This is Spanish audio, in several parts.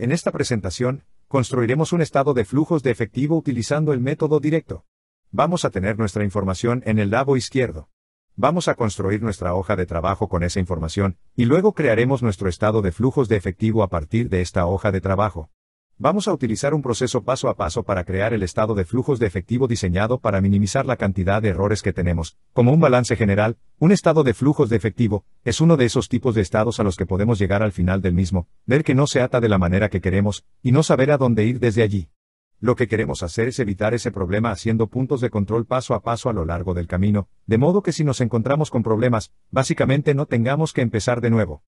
En esta presentación, construiremos un estado de flujos de efectivo utilizando el método directo. Vamos a tener nuestra información en el lado izquierdo. Vamos a construir nuestra hoja de trabajo con esa información, y luego crearemos nuestro estado de flujos de efectivo a partir de esta hoja de trabajo. Vamos a utilizar un proceso paso a paso para crear el estado de flujos de efectivo diseñado para minimizar la cantidad de errores que tenemos. Como un balance general, un estado de flujos de efectivo es uno de esos tipos de estados a los que podemos llegar al final del mismo, ver que no se ata de la manera que queremos, y no saber a dónde ir desde allí. Lo que queremos hacer es evitar ese problema haciendo puntos de control paso a paso a lo largo del camino, de modo que si nos encontramos con problemas, básicamente no tengamos que empezar de nuevo.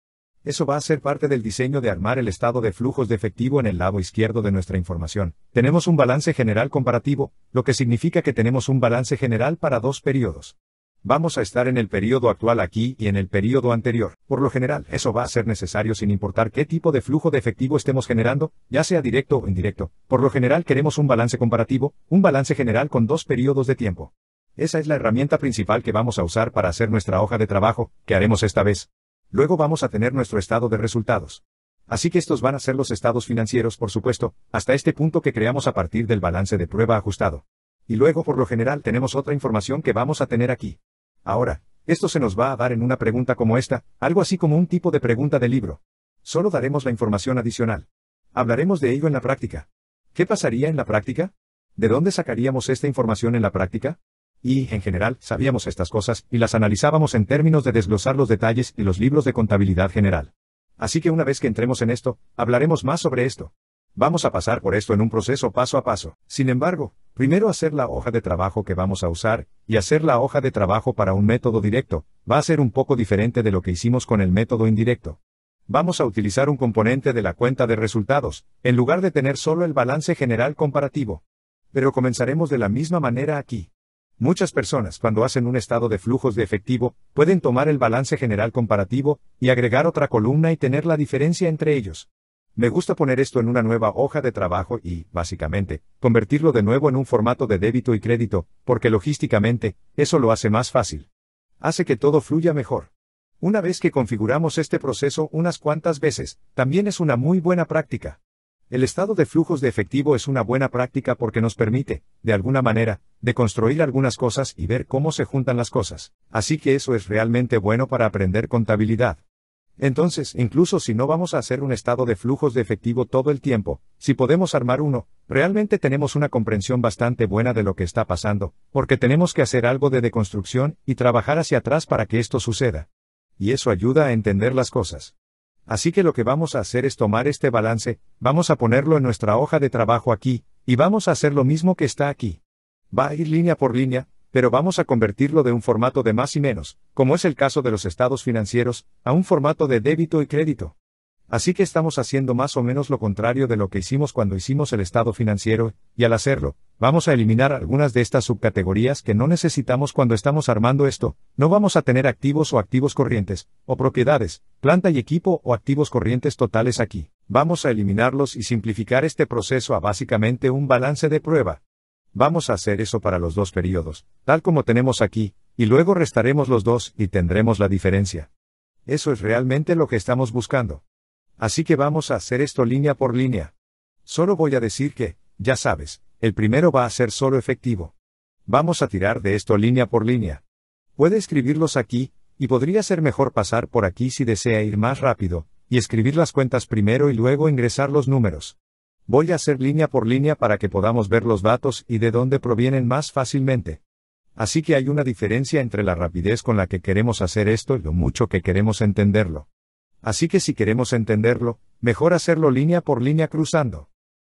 Eso va a ser parte del diseño de armar el estado de flujos de efectivo en el lado izquierdo de nuestra información. Tenemos un balance general comparativo, lo que significa que tenemos un balance general para dos periodos. Vamos a estar en el periodo actual aquí y en el periodo anterior. Por lo general, eso va a ser necesario sin importar qué tipo de flujo de efectivo estemos generando, ya sea directo o indirecto. Por lo general queremos un balance comparativo, un balance general con dos periodos de tiempo. Esa es la herramienta principal que vamos a usar para hacer nuestra hoja de trabajo, que haremos esta vez. Luego vamos a tener nuestro estado de resultados. Así que estos van a ser los estados financieros, por supuesto, hasta este punto que creamos a partir del balance de prueba ajustado. Y luego por lo general tenemos otra información que vamos a tener aquí. Ahora, esto se nos va a dar en una pregunta como esta, algo así como un tipo de pregunta de libro. Solo daremos la información adicional. Hablaremos de ello en la práctica. ¿Qué pasaría en la práctica? ¿De dónde sacaríamos esta información en la práctica? y, en general, sabíamos estas cosas, y las analizábamos en términos de desglosar los detalles y los libros de contabilidad general. Así que una vez que entremos en esto, hablaremos más sobre esto. Vamos a pasar por esto en un proceso paso a paso. Sin embargo, primero hacer la hoja de trabajo que vamos a usar, y hacer la hoja de trabajo para un método directo, va a ser un poco diferente de lo que hicimos con el método indirecto. Vamos a utilizar un componente de la cuenta de resultados, en lugar de tener solo el balance general comparativo. Pero comenzaremos de la misma manera aquí. Muchas personas cuando hacen un estado de flujos de efectivo, pueden tomar el balance general comparativo, y agregar otra columna y tener la diferencia entre ellos. Me gusta poner esto en una nueva hoja de trabajo y, básicamente, convertirlo de nuevo en un formato de débito y crédito, porque logísticamente, eso lo hace más fácil. Hace que todo fluya mejor. Una vez que configuramos este proceso unas cuantas veces, también es una muy buena práctica. El estado de flujos de efectivo es una buena práctica porque nos permite, de alguna manera, de construir algunas cosas y ver cómo se juntan las cosas. Así que eso es realmente bueno para aprender contabilidad. Entonces, incluso si no vamos a hacer un estado de flujos de efectivo todo el tiempo, si podemos armar uno, realmente tenemos una comprensión bastante buena de lo que está pasando, porque tenemos que hacer algo de deconstrucción y trabajar hacia atrás para que esto suceda. Y eso ayuda a entender las cosas. Así que lo que vamos a hacer es tomar este balance, vamos a ponerlo en nuestra hoja de trabajo aquí, y vamos a hacer lo mismo que está aquí. Va a ir línea por línea, pero vamos a convertirlo de un formato de más y menos, como es el caso de los estados financieros, a un formato de débito y crédito. Así que estamos haciendo más o menos lo contrario de lo que hicimos cuando hicimos el estado financiero, y al hacerlo, vamos a eliminar algunas de estas subcategorías que no necesitamos cuando estamos armando esto, no vamos a tener activos o activos corrientes, o propiedades, planta y equipo o activos corrientes totales aquí. Vamos a eliminarlos y simplificar este proceso a básicamente un balance de prueba. Vamos a hacer eso para los dos periodos, tal como tenemos aquí, y luego restaremos los dos y tendremos la diferencia. Eso es realmente lo que estamos buscando. Así que vamos a hacer esto línea por línea. Solo voy a decir que, ya sabes, el primero va a ser solo efectivo. Vamos a tirar de esto línea por línea. Puede escribirlos aquí, y podría ser mejor pasar por aquí si desea ir más rápido, y escribir las cuentas primero y luego ingresar los números. Voy a hacer línea por línea para que podamos ver los datos y de dónde provienen más fácilmente. Así que hay una diferencia entre la rapidez con la que queremos hacer esto y lo mucho que queremos entenderlo. Así que si queremos entenderlo, mejor hacerlo línea por línea cruzando.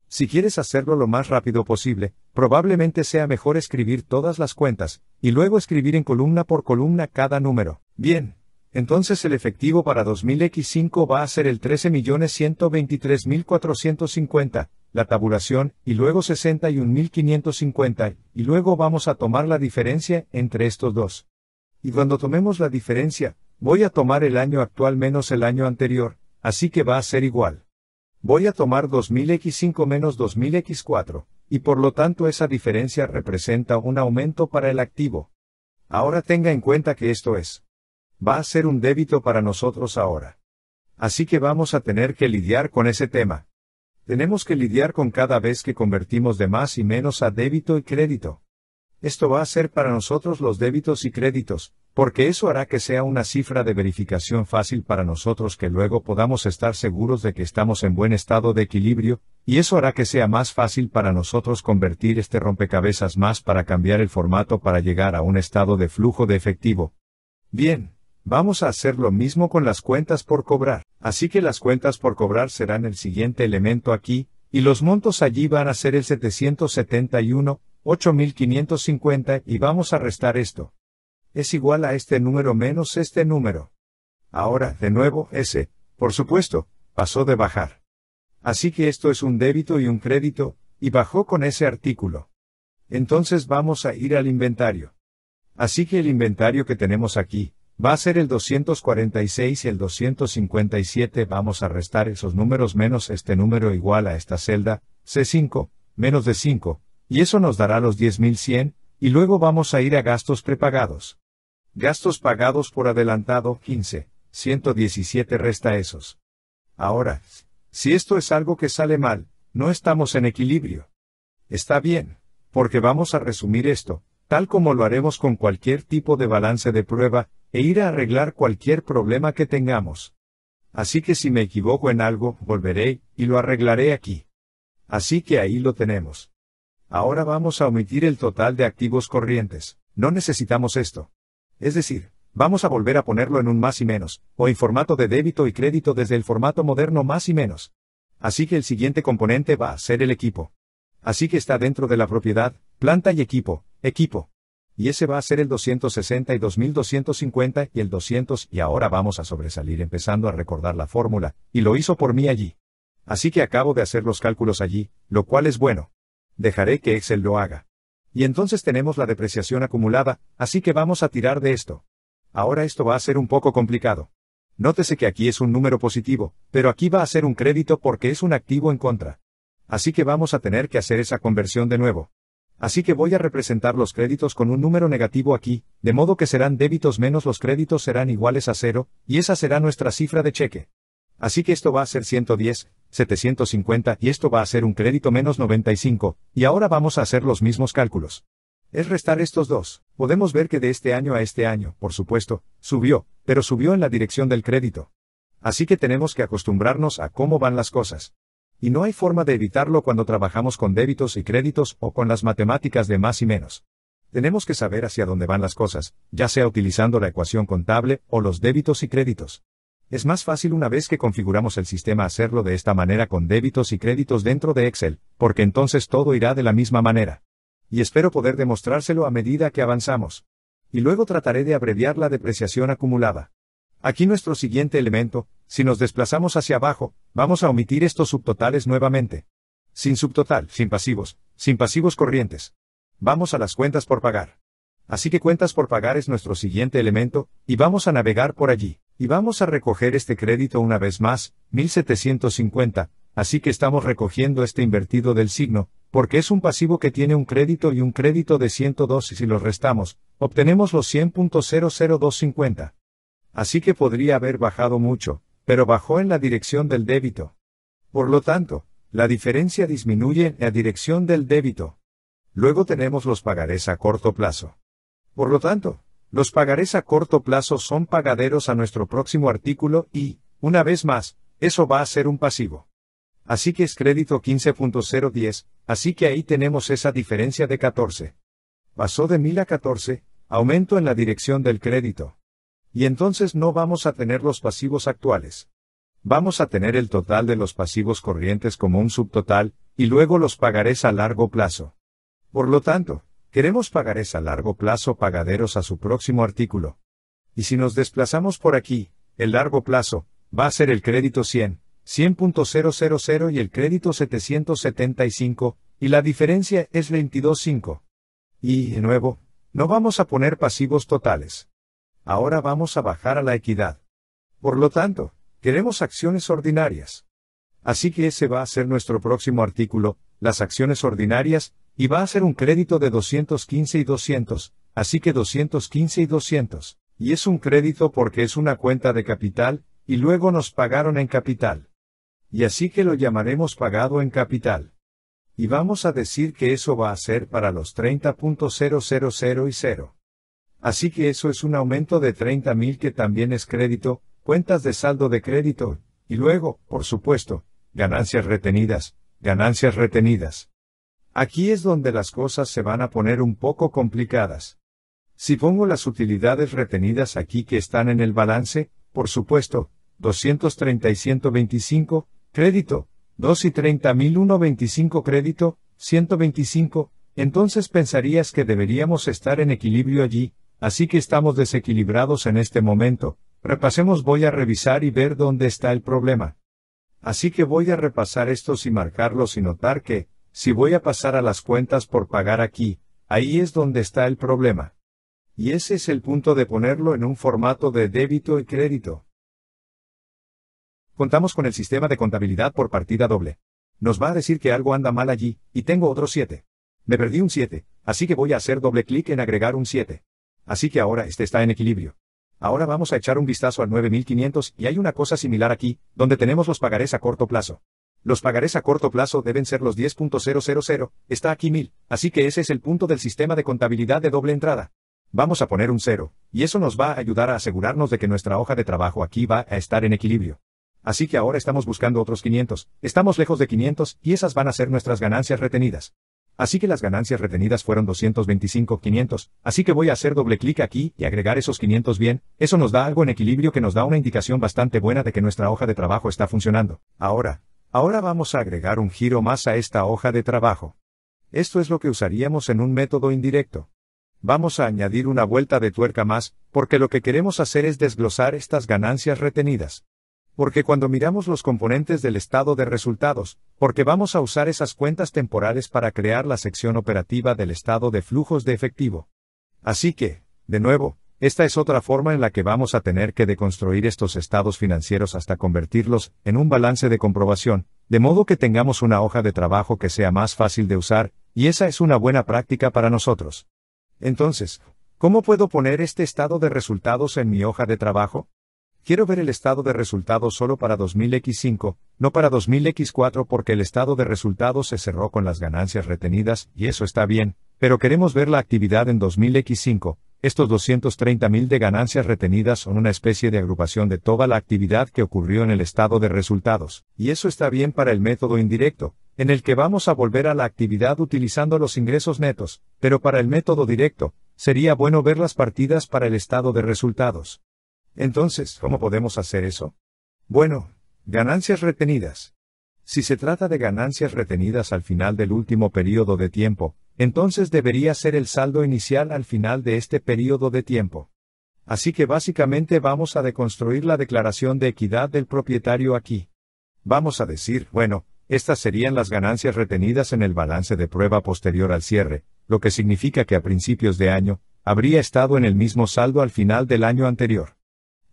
Si quieres hacerlo lo más rápido posible, probablemente sea mejor escribir todas las cuentas, y luego escribir en columna por columna cada número. Bien. Entonces el efectivo para 2000X5 va a ser el 13.123.450, la tabulación, y luego 61.550, y luego vamos a tomar la diferencia entre estos dos. Y cuando tomemos la diferencia, Voy a tomar el año actual menos el año anterior, así que va a ser igual. Voy a tomar 2000x5 menos 2000x4, y por lo tanto esa diferencia representa un aumento para el activo. Ahora tenga en cuenta que esto es. Va a ser un débito para nosotros ahora. Así que vamos a tener que lidiar con ese tema. Tenemos que lidiar con cada vez que convertimos de más y menos a débito y crédito. Esto va a ser para nosotros los débitos y créditos, porque eso hará que sea una cifra de verificación fácil para nosotros que luego podamos estar seguros de que estamos en buen estado de equilibrio, y eso hará que sea más fácil para nosotros convertir este rompecabezas más para cambiar el formato para llegar a un estado de flujo de efectivo. Bien, vamos a hacer lo mismo con las cuentas por cobrar, así que las cuentas por cobrar serán el siguiente elemento aquí, y los montos allí van a ser el 771, 8550 y vamos a restar esto es igual a este número menos este número. Ahora, de nuevo, ese, por supuesto, pasó de bajar. Así que esto es un débito y un crédito, y bajó con ese artículo. Entonces vamos a ir al inventario. Así que el inventario que tenemos aquí, va a ser el 246 y el 257, vamos a restar esos números menos este número igual a esta celda, C5, menos de 5, y eso nos dará los 10100, y luego vamos a ir a gastos prepagados. Gastos pagados por adelantado, 15, 117 resta esos. Ahora, si esto es algo que sale mal, no estamos en equilibrio. Está bien, porque vamos a resumir esto, tal como lo haremos con cualquier tipo de balance de prueba, e ir a arreglar cualquier problema que tengamos. Así que si me equivoco en algo, volveré, y lo arreglaré aquí. Así que ahí lo tenemos. Ahora vamos a omitir el total de activos corrientes. No necesitamos esto. Es decir, vamos a volver a ponerlo en un más y menos, o en formato de débito y crédito desde el formato moderno más y menos. Así que el siguiente componente va a ser el equipo. Así que está dentro de la propiedad, planta y equipo, equipo. Y ese va a ser el 260 y 2250 y el 200 y ahora vamos a sobresalir empezando a recordar la fórmula, y lo hizo por mí allí. Así que acabo de hacer los cálculos allí, lo cual es bueno dejaré que Excel lo haga. Y entonces tenemos la depreciación acumulada, así que vamos a tirar de esto. Ahora esto va a ser un poco complicado. Nótese que aquí es un número positivo, pero aquí va a ser un crédito porque es un activo en contra. Así que vamos a tener que hacer esa conversión de nuevo. Así que voy a representar los créditos con un número negativo aquí, de modo que serán débitos menos los créditos serán iguales a cero, y esa será nuestra cifra de cheque. Así que esto va a ser 110, 750 y esto va a ser un crédito menos 95, y ahora vamos a hacer los mismos cálculos. Es restar estos dos. Podemos ver que de este año a este año, por supuesto, subió, pero subió en la dirección del crédito. Así que tenemos que acostumbrarnos a cómo van las cosas. Y no hay forma de evitarlo cuando trabajamos con débitos y créditos o con las matemáticas de más y menos. Tenemos que saber hacia dónde van las cosas, ya sea utilizando la ecuación contable o los débitos y créditos. Es más fácil una vez que configuramos el sistema hacerlo de esta manera con débitos y créditos dentro de Excel, porque entonces todo irá de la misma manera. Y espero poder demostrárselo a medida que avanzamos. Y luego trataré de abreviar la depreciación acumulada. Aquí nuestro siguiente elemento, si nos desplazamos hacia abajo, vamos a omitir estos subtotales nuevamente. Sin subtotal, sin pasivos, sin pasivos corrientes. Vamos a las cuentas por pagar. Así que cuentas por pagar es nuestro siguiente elemento, y vamos a navegar por allí. Y vamos a recoger este crédito una vez más, 1750, así que estamos recogiendo este invertido del signo, porque es un pasivo que tiene un crédito y un crédito de 102 y si los restamos, obtenemos los 100.00250. Así que podría haber bajado mucho, pero bajó en la dirección del débito. Por lo tanto, la diferencia disminuye en la dirección del débito. Luego tenemos los pagarés a corto plazo. Por lo tanto, los pagarés a corto plazo son pagaderos a nuestro próximo artículo y, una vez más, eso va a ser un pasivo. Así que es crédito 15.010, así que ahí tenemos esa diferencia de 14. Pasó de 1000 a 14, aumento en la dirección del crédito. Y entonces no vamos a tener los pasivos actuales. Vamos a tener el total de los pasivos corrientes como un subtotal, y luego los pagarés a largo plazo. Por lo tanto, Queremos pagar a largo plazo pagaderos a su próximo artículo. Y si nos desplazamos por aquí, el largo plazo, va a ser el crédito 100, 100.000 y el crédito 775, y la diferencia es 22.5. Y, de nuevo, no vamos a poner pasivos totales. Ahora vamos a bajar a la equidad. Por lo tanto, queremos acciones ordinarias. Así que ese va a ser nuestro próximo artículo, las acciones ordinarias, y va a ser un crédito de 215 y 200, así que 215 y 200. Y es un crédito porque es una cuenta de capital, y luego nos pagaron en capital. Y así que lo llamaremos pagado en capital. Y vamos a decir que eso va a ser para los 30.000 y 0. Así que eso es un aumento de 30.000 que también es crédito, cuentas de saldo de crédito, y luego, por supuesto, ganancias retenidas, ganancias retenidas. Aquí es donde las cosas se van a poner un poco complicadas. Si pongo las utilidades retenidas aquí que están en el balance, por supuesto, 230 y 125, crédito, 2 y 125 crédito, 125, entonces pensarías que deberíamos estar en equilibrio allí, así que estamos desequilibrados en este momento. Repasemos voy a revisar y ver dónde está el problema. Así que voy a repasar estos y marcarlos y notar que, si voy a pasar a las cuentas por pagar aquí, ahí es donde está el problema. Y ese es el punto de ponerlo en un formato de débito y crédito. Contamos con el sistema de contabilidad por partida doble. Nos va a decir que algo anda mal allí, y tengo otro 7. Me perdí un 7, así que voy a hacer doble clic en agregar un 7. Así que ahora este está en equilibrio. Ahora vamos a echar un vistazo al 9500 y hay una cosa similar aquí, donde tenemos los pagarés a corto plazo. Los pagarés a corto plazo deben ser los 10.000, está aquí 1000, así que ese es el punto del sistema de contabilidad de doble entrada. Vamos a poner un 0, y eso nos va a ayudar a asegurarnos de que nuestra hoja de trabajo aquí va a estar en equilibrio. Así que ahora estamos buscando otros 500, estamos lejos de 500, y esas van a ser nuestras ganancias retenidas. Así que las ganancias retenidas fueron 225, 500, así que voy a hacer doble clic aquí y agregar esos 500 bien, eso nos da algo en equilibrio que nos da una indicación bastante buena de que nuestra hoja de trabajo está funcionando. Ahora, Ahora vamos a agregar un giro más a esta hoja de trabajo. Esto es lo que usaríamos en un método indirecto. Vamos a añadir una vuelta de tuerca más, porque lo que queremos hacer es desglosar estas ganancias retenidas. Porque cuando miramos los componentes del estado de resultados, porque vamos a usar esas cuentas temporales para crear la sección operativa del estado de flujos de efectivo. Así que, de nuevo, esta es otra forma en la que vamos a tener que deconstruir estos estados financieros hasta convertirlos en un balance de comprobación, de modo que tengamos una hoja de trabajo que sea más fácil de usar, y esa es una buena práctica para nosotros. Entonces, ¿cómo puedo poner este estado de resultados en mi hoja de trabajo? Quiero ver el estado de resultados solo para 2000X5, no para 2000X4 porque el estado de resultados se cerró con las ganancias retenidas, y eso está bien, pero queremos ver la actividad en 2000X5, estos 230.000 de ganancias retenidas son una especie de agrupación de toda la actividad que ocurrió en el estado de resultados, y eso está bien para el método indirecto, en el que vamos a volver a la actividad utilizando los ingresos netos, pero para el método directo, sería bueno ver las partidas para el estado de resultados. Entonces, ¿cómo podemos hacer eso? Bueno, ganancias retenidas. Si se trata de ganancias retenidas al final del último periodo de tiempo, entonces debería ser el saldo inicial al final de este periodo de tiempo. Así que básicamente vamos a deconstruir la declaración de equidad del propietario aquí. Vamos a decir, bueno, estas serían las ganancias retenidas en el balance de prueba posterior al cierre, lo que significa que a principios de año, habría estado en el mismo saldo al final del año anterior.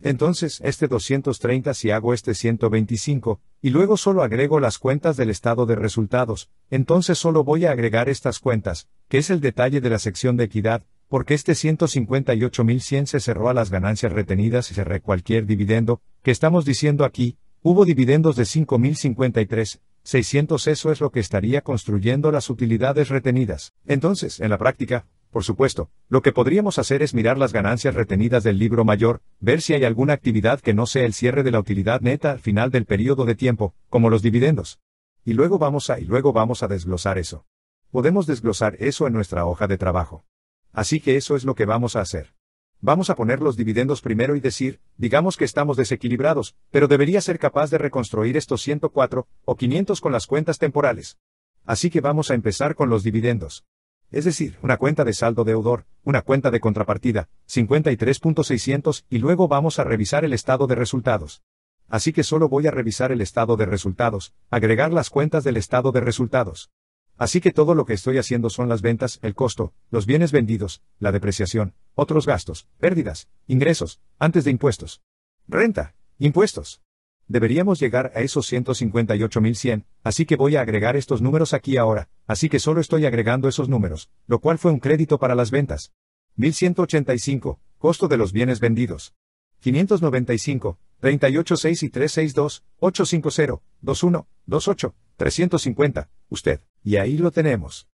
Entonces, este 230 si hago este 125, y luego solo agrego las cuentas del estado de resultados, entonces solo voy a agregar estas cuentas, que es el detalle de la sección de equidad, porque este 158.100 se cerró a las ganancias retenidas y cerré cualquier dividendo, que estamos diciendo aquí, hubo dividendos de 5.053, 600 eso es lo que estaría construyendo las utilidades retenidas. Entonces, en la práctica, por supuesto, lo que podríamos hacer es mirar las ganancias retenidas del libro mayor, ver si hay alguna actividad que no sea el cierre de la utilidad neta al final del periodo de tiempo, como los dividendos. Y luego vamos a y luego vamos a desglosar eso. Podemos desglosar eso en nuestra hoja de trabajo. Así que eso es lo que vamos a hacer. Vamos a poner los dividendos primero y decir, digamos que estamos desequilibrados, pero debería ser capaz de reconstruir estos 104 o 500 con las cuentas temporales. Así que vamos a empezar con los dividendos. Es decir, una cuenta de saldo deudor, una cuenta de contrapartida, 53.600 y luego vamos a revisar el estado de resultados. Así que solo voy a revisar el estado de resultados, agregar las cuentas del estado de resultados. Así que todo lo que estoy haciendo son las ventas, el costo, los bienes vendidos, la depreciación, otros gastos, pérdidas, ingresos, antes de impuestos. Renta, impuestos. Deberíamos llegar a esos 158.100, así que voy a agregar estos números aquí ahora, así que solo estoy agregando esos números, lo cual fue un crédito para las ventas. 1185, costo de los bienes vendidos. 595, 386 y 362, 850, 21, 28, 350, usted. Y ahí lo tenemos.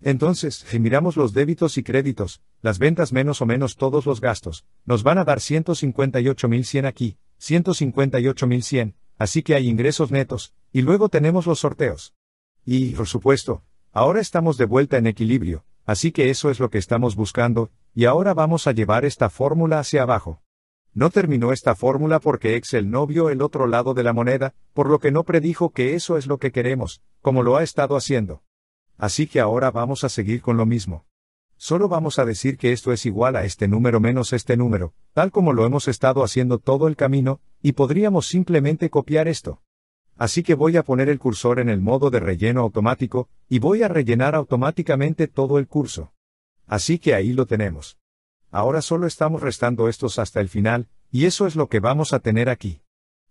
Entonces, si miramos los débitos y créditos, las ventas menos o menos todos los gastos, nos van a dar 158.100 aquí, 158.100, así que hay ingresos netos, y luego tenemos los sorteos. Y, por supuesto, ahora estamos de vuelta en equilibrio, así que eso es lo que estamos buscando, y ahora vamos a llevar esta fórmula hacia abajo. No terminó esta fórmula porque Excel no vio el otro lado de la moneda, por lo que no predijo que eso es lo que queremos, como lo ha estado haciendo. Así que ahora vamos a seguir con lo mismo. Solo vamos a decir que esto es igual a este número menos este número, tal como lo hemos estado haciendo todo el camino, y podríamos simplemente copiar esto. Así que voy a poner el cursor en el modo de relleno automático, y voy a rellenar automáticamente todo el curso. Así que ahí lo tenemos. Ahora solo estamos restando estos hasta el final, y eso es lo que vamos a tener aquí.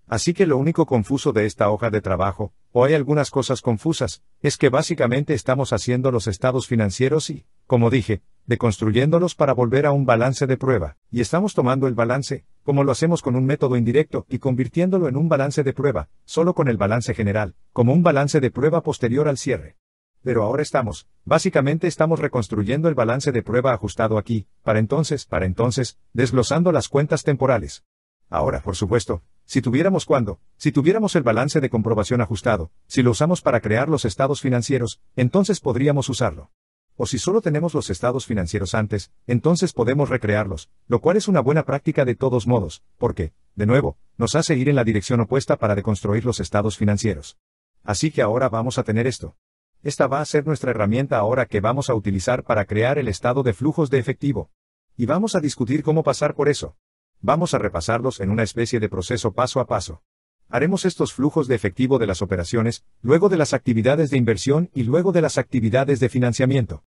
Así que lo único confuso de esta hoja de trabajo, o hay algunas cosas confusas, es que básicamente estamos haciendo los estados financieros y, como dije, deconstruyéndolos para volver a un balance de prueba, y estamos tomando el balance, como lo hacemos con un método indirecto, y convirtiéndolo en un balance de prueba, solo con el balance general, como un balance de prueba posterior al cierre. Pero ahora estamos, básicamente estamos reconstruyendo el balance de prueba ajustado aquí, para entonces, para entonces, desglosando las cuentas temporales. Ahora, por supuesto, si tuviéramos cuándo, si tuviéramos el balance de comprobación ajustado, si lo usamos para crear los estados financieros, entonces podríamos usarlo o si solo tenemos los estados financieros antes, entonces podemos recrearlos, lo cual es una buena práctica de todos modos, porque, de nuevo, nos hace ir en la dirección opuesta para deconstruir los estados financieros. Así que ahora vamos a tener esto. Esta va a ser nuestra herramienta ahora que vamos a utilizar para crear el estado de flujos de efectivo. Y vamos a discutir cómo pasar por eso. Vamos a repasarlos en una especie de proceso paso a paso. Haremos estos flujos de efectivo de las operaciones, luego de las actividades de inversión y luego de las actividades de financiamiento.